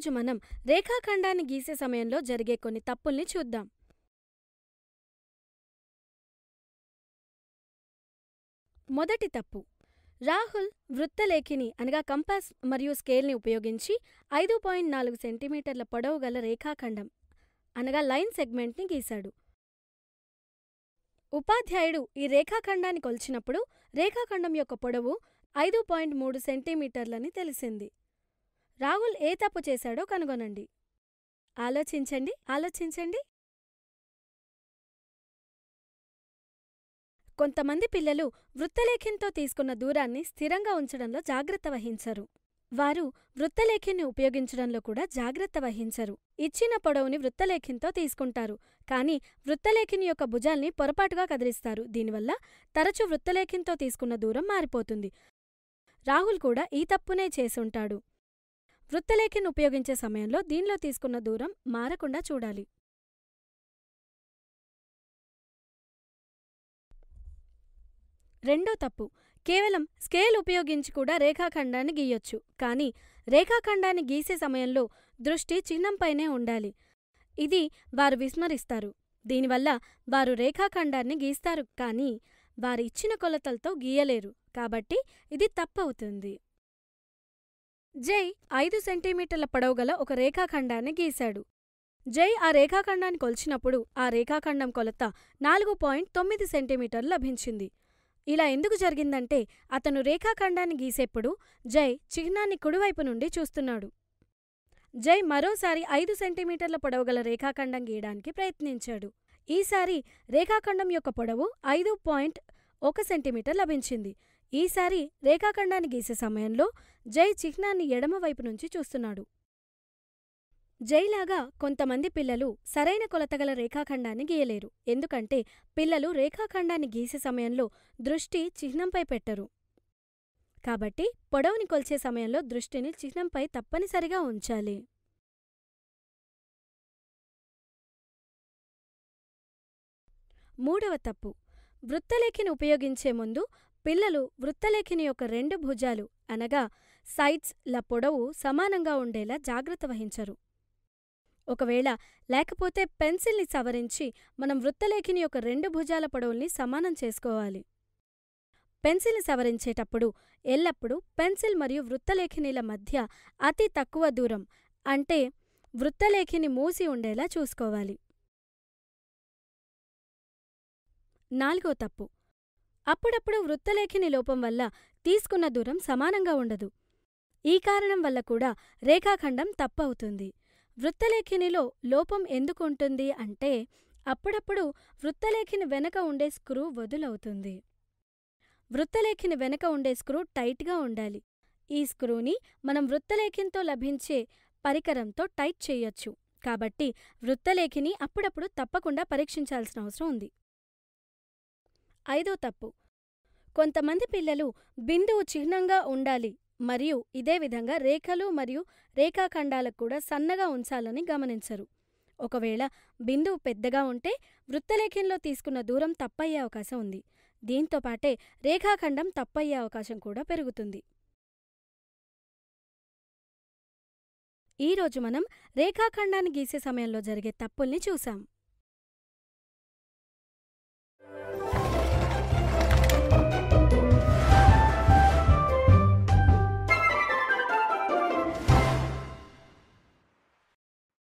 ఈరోజు మనం రేఖాఖండాన్ని గీసే సమయంలో జరిగే కొన్ని తప్పుల్ని చూద్దాం మొదటి తప్పు రాహుల్ వృత్తలేఖిని అనగా కంపాస్ మరియు స్కేల్ని ఉపయోగించి ఐదు పాయింట్ నాలుగు సెంటీమీటర్ల పొడవు గల రేఖాఖండం అనగా లైన్ సెగ్మెంట్ని గీశాడు ఉపాధ్యాయుడు ఈ రేఖాఖండాన్ని కొలిచినప్పుడు రేఖాఖండం యొక్క పొడవు ఐదు పాయింట్ మూడు సెంటీమీటర్లని తెలిసింది రాహుల్ ఏ తప్పు చేశాడో కనుగొనండి ఆలోచించండి ఆలోచించండి కొంతమంది పిల్లలు వృత్తలేఖంతో తీసుకున్న దూరాన్ని స్థిరంగా ఉంచడంలో జాగ్రత్త వహించరు వారు వృత్తలేఖిని ఉపయోగించడంలో కూడా జాగ్రత్త వహించరు ఇచ్చిన పొడవుని వృత్తలేఖింతో తీసుకుంటారు కానీ వృత్తలేఖిని యొక్క భుజాల్ని పొరపాటుగా కదిలిస్తారు దీనివల్ల తరచు వృత్తలేఖింతో తీసుకున్న దూరం మారిపోతుంది రాహుల్ కూడా ఈ తప్పునే చేసుంటాడు వృత్తలేఖను ఉపయోగించే సమయంలో దీనిలో తీసుకున్న దూరం మారకుండా చూడాలి రెండో తప్పు కేవలం స్కేల్ ఉపయోగించి కూడా రేఖాఖండాన్ని గీయొచ్చు కానీ రేఖాఖండాన్ని గీసే సమయంలో దృష్టి చిహ్నంపైనే ఉండాలి ఇది వారు విస్మరిస్తారు దీనివల్ల వారు రేఖాఖండాన్ని గీస్తారు కానీ వారు ఇచ్చిన కొలతలతో గీయలేరు కాబట్టి ఇది తప్పవుతుంది జై ఐదు సెంటీమీటర్ల గల ఒక రేఖాఖండాన్ని గీశాడు జై ఆ రేఖాఖండాన్ని కొలిచినప్పుడు ఆ రేఖాఖండం కొలత నాలుగు పాయింట్ తొమ్మిది సెంటీమీటర్లు లభించింది ఇలా ఎందుకు జరిగిందంటే అతను రేఖాఖండాన్ని గీసేప్పుడు జై చిహ్నాన్ని కుడివైపు నుండి చూస్తున్నాడు జై మరోసారి ఐదు సెంటీమీటర్ల గల రేఖాఖండం గీయడానికి ప్రయత్నించాడు ఈసారి రేఖాఖండం యొక్క పొడవు ఐదు పాయింట్ ఒక సెంటీమీటర్ లభించింది ఈసారి రేఖాఖండాన్ని గీసే సమయంలో జై చిహ్నాన్ని ఎడమవైపు నుంచి చూస్తున్నాడు జైలాగా కొంతమంది పిల్లలు సరైన కొలతగల రేఖాఖండాన్ని గీయలేరు ఎందుకంటే పిల్లలు రేఖాఖండాన్ని గీసే సమయంలో దృష్టి చిహ్నంపై పెట్టరు కాబట్టి పొడవుని కొల్చే సమయంలో దృష్టిని చిహ్నంపై తప్పనిసరిగా ఉంచాలి మూడవ తప్పు వృత్తలేఖిని ఉపయోగించే ముందు పిల్లలు వృత్తలేఖిని యొక్క రెండు భుజాలు అనగా సైడ్స్ ల పొడవు సమానంగా ఉండేలా జాగ్రత్త వహించరు ఒకవేళ లేకపోతే పెన్సిల్ని సవరించి మనం వృత్తలేఖిని యొక్క రెండు భుజాల పొడవుల్ని సమానం చేసుకోవాలి పెన్సిల్ని సవరించేటప్పుడు ఎల్లప్పుడూ పెన్సిల్ మరియు వృత్తలేఖినిల మధ్య అతి తక్కువ దూరం అంటే వృత్తలేఖిని మూసి ఉండేలా చూసుకోవాలి నాలుగో తప్పు అప్పుడప్పుడు వృత్తలేఖిని లోపం వల్ల తీసుకున్న దూరం సమానంగా ఉండదు ఈ కారణం వల్ల కూడా రేఖాఖండం తప్పవుతుంది వృత్తలేఖినిలో లోపం ఎందుకు ఉంటుంది అంటే అప్పుడప్పుడు వృత్తలేఖిని వెనక ఉండే స్క్రూ వదులవుతుంది వృత్తలేఖిని వెనక ఉండే స్క్రూ టైట్గా ఉండాలి ఈ స్క్రూని మనం వృత్తలేఖినితో లభించే పరికరంతో టైట్ చేయొచ్చు కాబట్టి వృత్తలేఖిని అప్పుడప్పుడు తప్పకుండా పరీక్షించాల్సిన అవసరం ఉంది ఐదో తప్పు కొంతమంది పిల్లలు బిందువు చిహ్నంగా ఉండాలి మరియు ఇదే విధంగా రేఖలు మరియు రేఖాఖండాలకు కూడా సన్నగా ఉంచాలని గమనించరు ఒకవేళ బిందువు పెద్దగా ఉంటే వృత్తలేఖంలో తీసుకున్న దూరం తప్పయ్యే అవకాశం ఉంది దీంతో పాటే రేఖాఖండం తప్పయ్యే అవకాశం కూడా పెరుగుతుంది ఈరోజు మనం రేఖాఖండాన్ని గీసే సమయంలో జరిగే తప్పుల్ని చూశాం